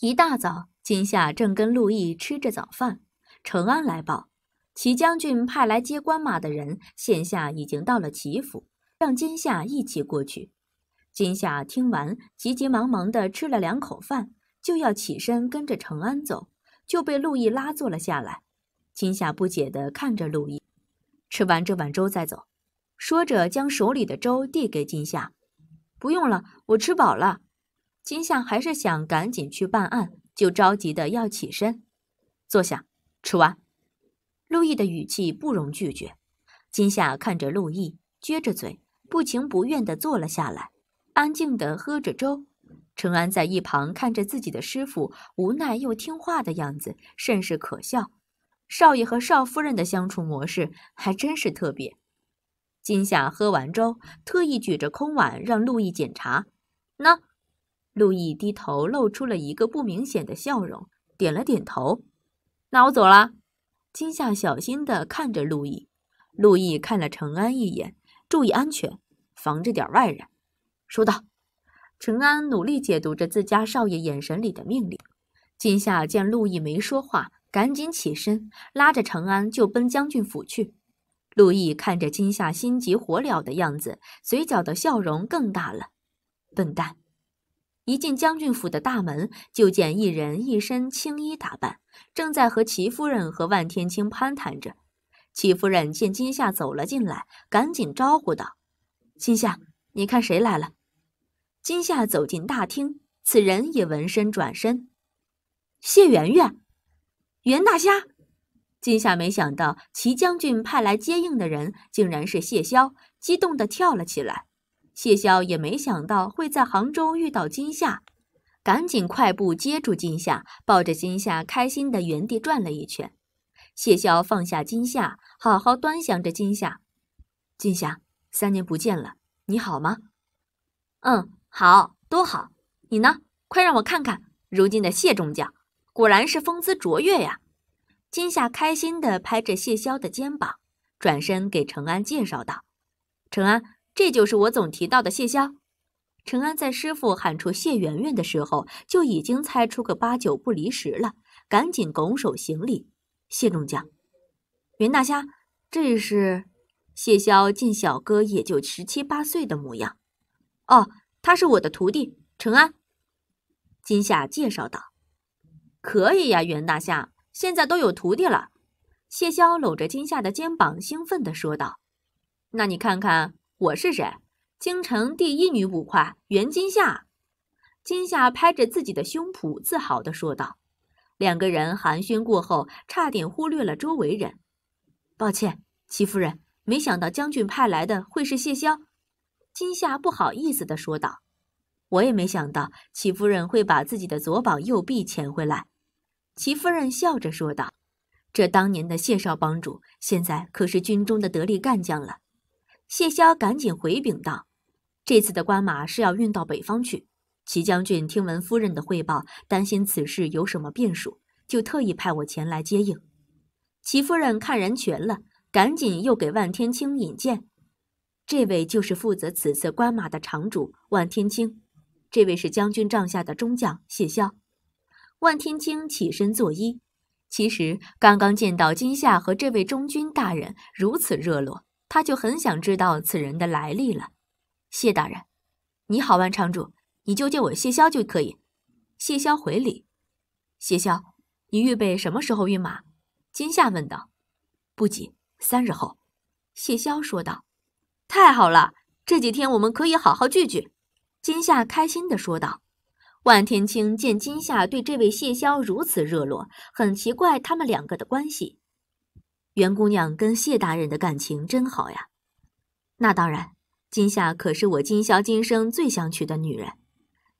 一大早，金夏正跟陆毅吃着早饭，程安来报，祁将军派来接官马的人，现下已经到了祁府，让金夏一起过去。金夏听完，急急忙忙地吃了两口饭，就要起身跟着程安走，就被陆毅拉坐了下来。金夏不解地看着陆毅，吃完这碗粥再走，说着将手里的粥递给金夏，不用了，我吃饱了。金夏还是想赶紧去办案，就着急的要起身。坐下，吃完。陆毅的语气不容拒绝。金夏看着陆毅，撅着嘴，不情不愿的坐了下来，安静的喝着粥。陈安在一旁看着自己的师傅无奈又听话的样子，甚是可笑。少爷和少夫人的相处模式还真是特别。金夏喝完粥，特意举着空碗让陆毅检查。那。路易低头露出了一个不明显的笑容，点了点头。那我走了。金夏小心地看着路易。路易看了陈安一眼，注意安全，防着点外人。收到。陈安努力解读着自家少爷眼神里的命令。金夏见路易没说话，赶紧起身，拉着陈安就奔将军府去。路易看着金夏心急火燎的样子，嘴角的笑容更大了。笨蛋。一进将军府的大门，就见一人一身青衣打扮，正在和齐夫人和万天青攀谈着。齐夫人见金夏走了进来，赶紧招呼道：“金夏，你看谁来了？”金夏走进大厅，此人也闻声转身，谢圆圆、袁大虾。金夏没想到齐将军派来接应的人竟然是谢霄，激动的跳了起来。谢霄也没想到会在杭州遇到金夏，赶紧快步接住金夏，抱着金夏开心的原地转了一圈。谢霄放下金夏，好好端详着金夏。金夏，三年不见了，你好吗？嗯，好，多好。你呢？快让我看看如今的谢中将，果然是风姿卓越呀。金夏开心的拍着谢霄的肩膀，转身给程安介绍道：“程安。”这就是我总提到的谢霄，陈安在师傅喊出“谢圆圆”的时候，就已经猜出个八九不离十了，赶紧拱手行礼：“谢中将，袁大虾，这是……”谢霄见小哥也就十七八岁的模样，哦，他是我的徒弟，陈安。金夏介绍道：“可以呀，袁大虾，现在都有徒弟了。”谢霄搂着金夏的肩膀，兴奋地说道：“那你看看。”我是谁？京城第一女捕快袁金夏。金夏拍着自己的胸脯，自豪的说道。两个人寒暄过后，差点忽略了周围人。抱歉，齐夫人，没想到将军派来的会是谢霄。金夏不好意思的说道。我也没想到齐夫人会把自己的左膀右臂遣回来。齐夫人笑着说道：“这当年的谢少帮主，现在可是军中的得力干将了。”谢霄赶紧回禀道：“这次的官马是要运到北方去。齐将军听闻夫人的汇报，担心此事有什么变数，就特意派我前来接应。”齐夫人看人全了，赶紧又给万天青引荐。这位就是负责此次官马的场主万天青，这位是将军帐下的中将谢霄。”万天青起身作揖。其实刚刚见到金夏和这位中军大人如此热络。他就很想知道此人的来历了。谢大人，你好，万常主，你就叫我谢霄就可以。谢霄回礼。谢霄，你预备什么时候运马？金夏问道。不急，三日后。谢霄说道。太好了，这几天我们可以好好聚聚。金夏开心的说道。万天青见金夏对这位谢霄如此热络，很奇怪他们两个的关系。袁姑娘跟谢大人的感情真好呀，那当然，金夏可是我今宵今生最想娶的女人。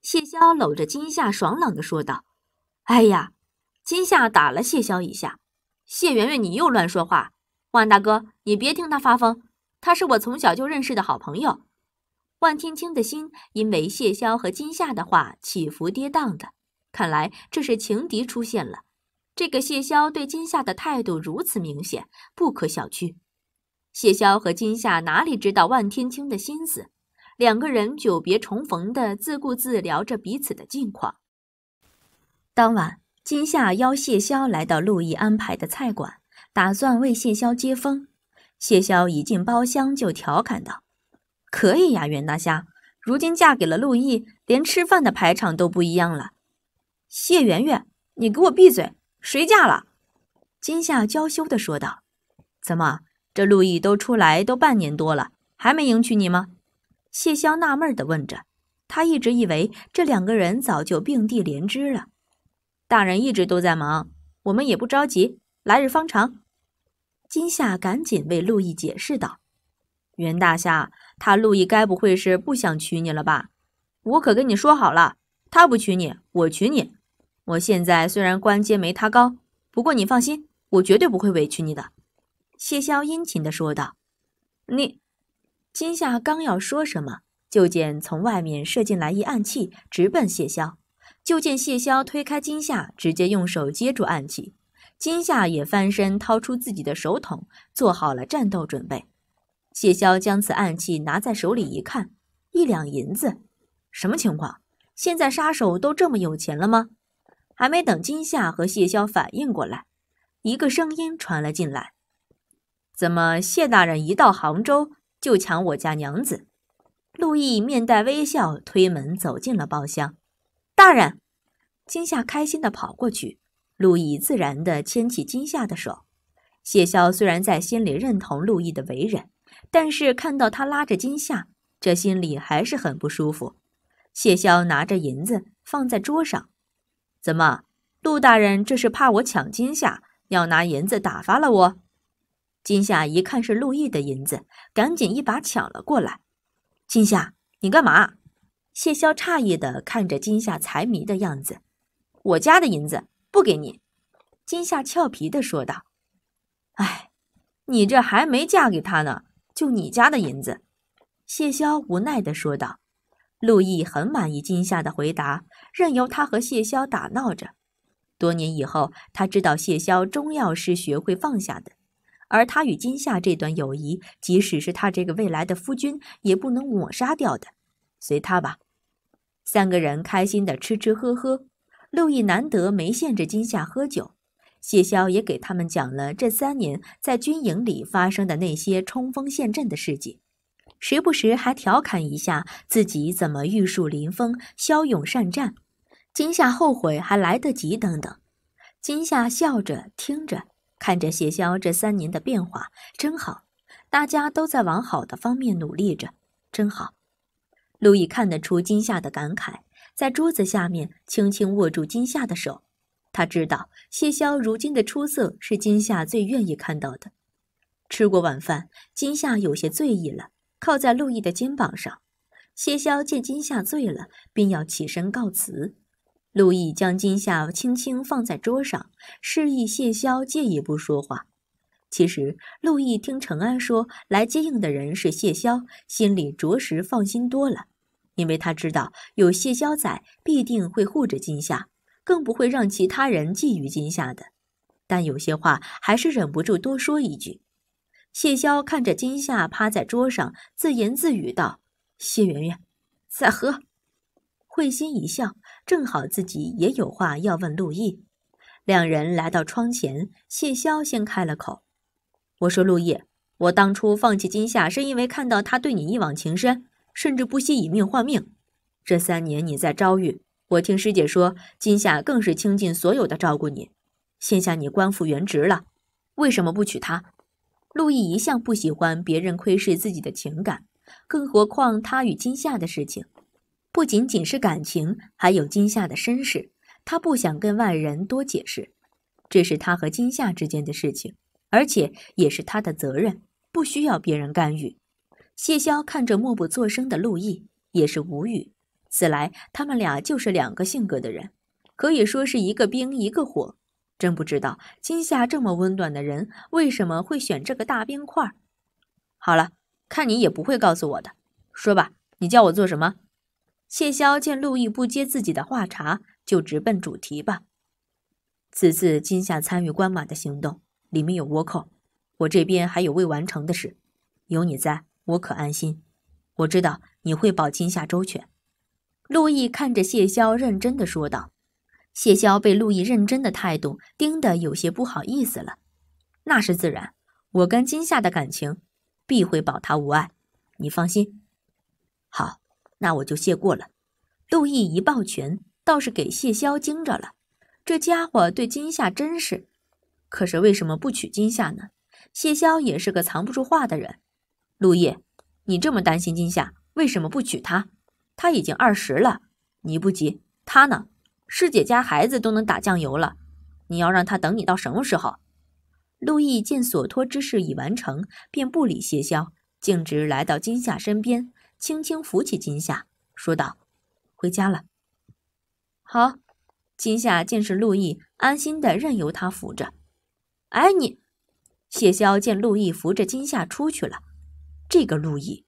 谢霄搂着金夏，爽朗的说道：“哎呀，金夏打了谢霄一下。”谢圆圆，你又乱说话！万大哥，你别听他发疯，他是我从小就认识的好朋友。万天青的心因为谢霄和金夏的话起伏跌宕的，看来这是情敌出现了。这个谢霄对金夏的态度如此明显，不可小觑。谢霄和金夏哪里知道万天青的心思？两个人久别重逢的，自顾自聊着彼此的近况。当晚，金夏邀谢霄来到陆毅安排的菜馆，打算为谢霄接风。谢霄一进包厢就调侃道：“可以呀，袁大虾，如今嫁给了陆毅，连吃饭的排场都不一样了。”谢媛媛，你给我闭嘴！谁嫁了？金夏娇羞地说道。“怎么，这陆毅都出来都半年多了，还没迎娶你吗？”谢霄纳闷地问着。他一直以为这两个人早就并蒂连枝了。大人一直都在忙，我们也不着急，来日方长。金夏赶紧为陆毅解释道：“袁大侠，他陆毅该不会是不想娶你了吧？我可跟你说好了，他不娶你，我娶你。”我现在虽然官阶没他高，不过你放心，我绝对不会委屈你的。”谢霄殷勤地说道。“你，金夏刚要说什么，就见从外面射进来一暗器，直奔谢霄。就见谢霄推开金夏，直接用手接住暗器。金夏也翻身掏出自己的手筒，做好了战斗准备。谢霄将此暗器拿在手里一看，一两银子，什么情况？现在杀手都这么有钱了吗？”还没等金夏和谢霄反应过来，一个声音传了进来：“怎么，谢大人一到杭州就抢我家娘子？”陆毅面带微笑，推门走进了包厢。大人，金夏开心的跑过去，陆毅自然的牵起金夏的手。谢霄虽然在心里认同陆毅的为人，但是看到他拉着金夏，这心里还是很不舒服。谢霄拿着银子放在桌上。怎么，陆大人这是怕我抢金夏，要拿银子打发了我？金夏一看是陆毅的银子，赶紧一把抢了过来。金夏，你干嘛？谢霄诧异的看着金夏财迷的样子。我家的银子不给你。金夏俏皮的说道。哎，你这还没嫁给他呢，就你家的银子？谢霄无奈的说道。陆毅很满意金夏的回答，任由他和谢霄打闹着。多年以后，他知道谢霄终要是学会放下的，而他与金夏这段友谊，即使是他这个未来的夫君也不能抹杀掉的。随他吧。三个人开心的吃吃喝喝，陆毅难得没限制金夏喝酒，谢霄也给他们讲了这三年在军营里发生的那些冲锋陷阵的事情。时不时还调侃一下自己怎么玉树临风、骁勇善战，今夏后悔还来得及等等。今夏笑着听着，看着谢霄这三年的变化，真好。大家都在往好的方面努力着，真好。路易看得出今夏的感慨，在桌子下面轻轻握住今夏的手，他知道谢霄如今的出色是今夏最愿意看到的。吃过晚饭，今夏有些醉意了。靠在陆毅的肩膀上，谢霄见金夏醉了，便要起身告辞。陆毅将金夏轻轻放在桌上，示意谢霄借一步说话。其实，陆毅听程安说来接应的人是谢霄，心里着实放心多了，因为他知道有谢霄在，必定会护着金夏，更不会让其他人觊觎金夏的。但有些话还是忍不住多说一句。谢霄看着金夏趴在桌上自言自语道：“谢圆圆，再喝。”会心一笑，正好自己也有话要问陆毅。两人来到窗前，谢霄先开了口：“我说陆毅，我当初放弃金夏，是因为看到他对你一往情深，甚至不惜以命换命。这三年你在遭遇，我听师姐说，金夏更是倾尽所有的照顾你。现下你官复原职了，为什么不娶她？”陆毅一向不喜欢别人窥视自己的情感，更何况他与金夏的事情，不仅仅是感情，还有金夏的身世，他不想跟外人多解释，这是他和金夏之间的事情，而且也是他的责任，不需要别人干预。谢霄看着默不作声的陆毅，也是无语。此来他们俩就是两个性格的人，可以说是一个冰，一个火。真不知道今夏这么温暖的人为什么会选这个大冰块。好了，看你也不会告诉我的。说吧，你叫我做什么？谢霄见陆毅不接自己的话茬，就直奔主题吧。此次今夏参与关马的行动，里面有倭寇，我这边还有未完成的事，有你在，我可安心。我知道你会保今夏周全。陆毅看着谢霄，认真的说道。谢霄被陆毅认真的态度盯得有些不好意思了。那是自然，我跟金夏的感情必会保他无碍，你放心。好，那我就谢过了。陆毅一抱拳，倒是给谢霄惊着了。这家伙对金夏真是，可是为什么不娶金夏呢？谢霄也是个藏不住话的人。陆毅，你这么担心金夏，为什么不娶她？她已经二十了，你不急，她呢？师姐家孩子都能打酱油了，你要让他等你到什么时候？陆毅见所托之事已完成，便不理谢霄，径直来到金夏身边，轻轻扶起金夏，说道：“回家了。”好。金夏见是陆毅，安心的任由他扶着。哎你！谢霄见陆毅扶着金夏出去了，这个陆毅。